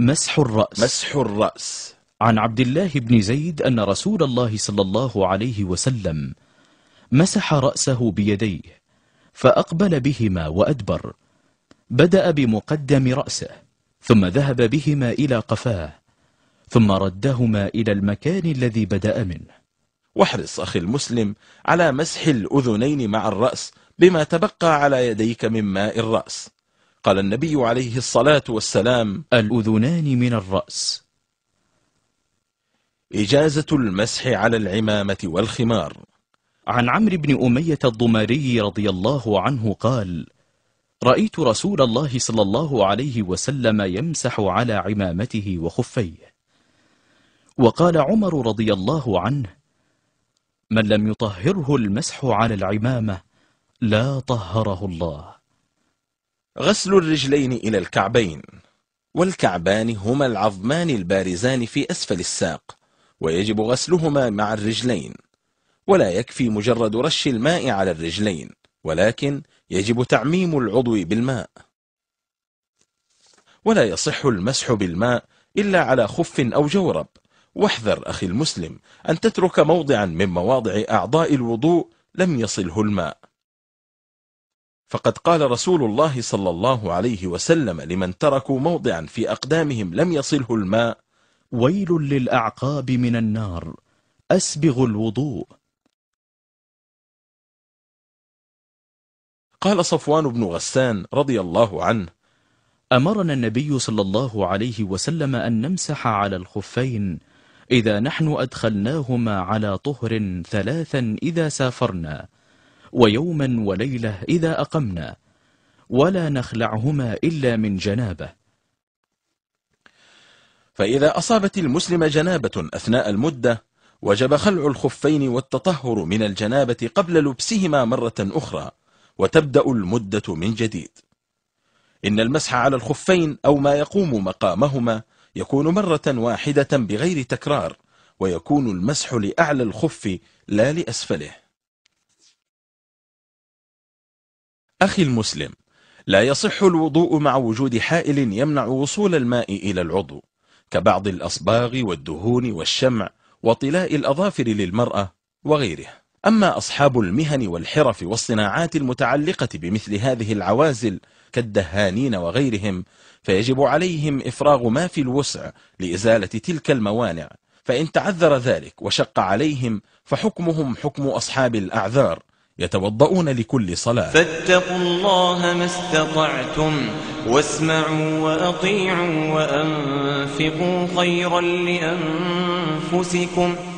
مسح الرأس مسح الرأس عن عبد الله بن زيد أن رسول الله صلى الله عليه وسلم مسح رأسه بيديه فأقبل بهما وأدبر بدأ بمقدم رأسه ثم ذهب بهما إلى قفاه ثم ردهما إلى المكان الذي بدأ منه واحرص أخي المسلم على مسح الأذنين مع الرأس بما تبقى على يديك من ماء الرأس قال النبي عليه الصلاة والسلام الأذنان من الرأس إجازة المسح على العمامة والخمار عن عمرو بن أمية الضماري رضي الله عنه قال رأيت رسول الله صلى الله عليه وسلم يمسح على عمامته وخفيه وقال عمر رضي الله عنه من لم يطهره المسح على العمامة لا طهره الله غسل الرجلين إلى الكعبين والكعبان هما العظمان البارزان في أسفل الساق ويجب غسلهما مع الرجلين ولا يكفي مجرد رش الماء على الرجلين ولكن يجب تعميم العضو بالماء ولا يصح المسح بالماء إلا على خف أو جورب واحذر أخي المسلم أن تترك موضعا من مواضع أعضاء الوضوء لم يصله الماء فقد قال رسول الله صلى الله عليه وسلم لمن تركوا موضعا في أقدامهم لم يصله الماء ويل للأعقاب من النار أسبغ الوضوء قال صفوان بن غسان رضي الله عنه أمرنا النبي صلى الله عليه وسلم أن نمسح على الخفين إذا نحن أدخلناهما على طهر ثلاثا إذا سافرنا ويوما وليلة إذا أقمنا ولا نخلعهما إلا من جنابه فإذا أصابت المسلم جنابة أثناء المدة وجب خلع الخفين والتطهر من الجنابة قبل لبسهما مرة أخرى وتبدأ المدة من جديد إن المسح على الخفين أو ما يقوم مقامهما يكون مرة واحدة بغير تكرار ويكون المسح لأعلى الخف لا لأسفله أخي المسلم لا يصح الوضوء مع وجود حائل يمنع وصول الماء إلى العضو كبعض الأصباغ والدهون والشمع وطلاء الأظافر للمرأة وغيره أما أصحاب المهن والحرف والصناعات المتعلقة بمثل هذه العوازل كالدهانين وغيرهم فيجب عليهم إفراغ ما في الوسع لإزالة تلك الموانع فإن تعذر ذلك وشق عليهم فحكمهم حكم أصحاب الأعذار يتوضؤون لكل صلاة فاتقوا الله ما استطعتم واسمعوا وأطيعوا وأنفقوا خيرا لأنفسكم